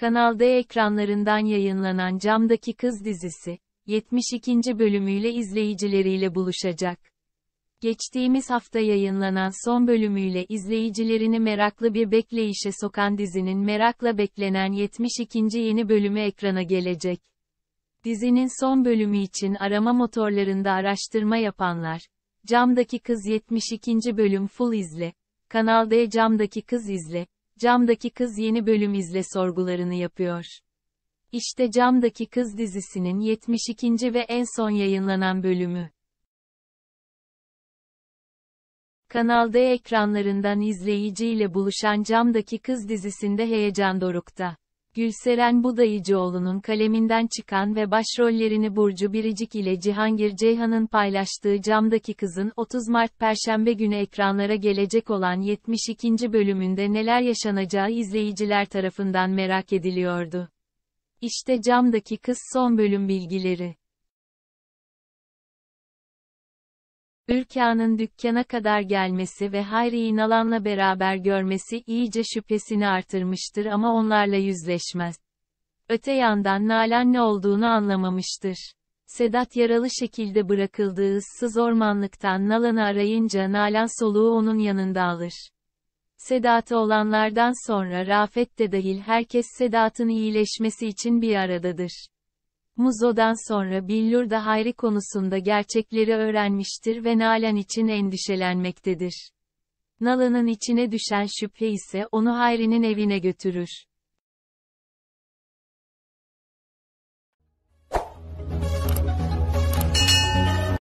Kanal D ekranlarından yayınlanan Camdaki Kız dizisi, 72. bölümüyle izleyicileriyle buluşacak. Geçtiğimiz hafta yayınlanan son bölümüyle izleyicilerini meraklı bir bekleyişe sokan dizinin merakla beklenen 72. yeni bölümü ekrana gelecek. Dizinin son bölümü için arama motorlarında araştırma yapanlar, Camdaki Kız 72. bölüm full izle, Kanal D Camdaki Kız izle, Camdaki Kız yeni bölüm izle sorgularını yapıyor. İşte Camdaki Kız dizisinin 72. ve en son yayınlanan bölümü. Kanal D ekranlarından izleyiciyle buluşan Camdaki Kız dizisinde heyecan dorukta. Gülseren Budayıcıoğlu'nun kaleminden çıkan ve başrollerini Burcu Biricik ile Cihangir Ceyhan'ın paylaştığı Camdaki Kız'ın 30 Mart Perşembe günü ekranlara gelecek olan 72. bölümünde neler yaşanacağı izleyiciler tarafından merak ediliyordu. İşte Camdaki Kız son bölüm bilgileri. Ülkan'ın dükkana kadar gelmesi ve Hayri'yi Nalan'la beraber görmesi iyice şüphesini artırmıştır ama onlarla yüzleşmez. Öte yandan Nalan ne olduğunu anlamamıştır. Sedat yaralı şekilde bırakıldığı ıssız ormanlıktan Nalan'ı arayınca Nalan soluğu onun yanında alır. Sedat'ı olanlardan sonra Rafet de dahil herkes Sedat'ın iyileşmesi için bir aradadır. Muzo'dan sonra Billur da Hayri konusunda gerçekleri öğrenmiştir ve Nalan için endişelenmektedir. Nalan'ın içine düşen şüphe ise onu Hayri'nin evine götürür.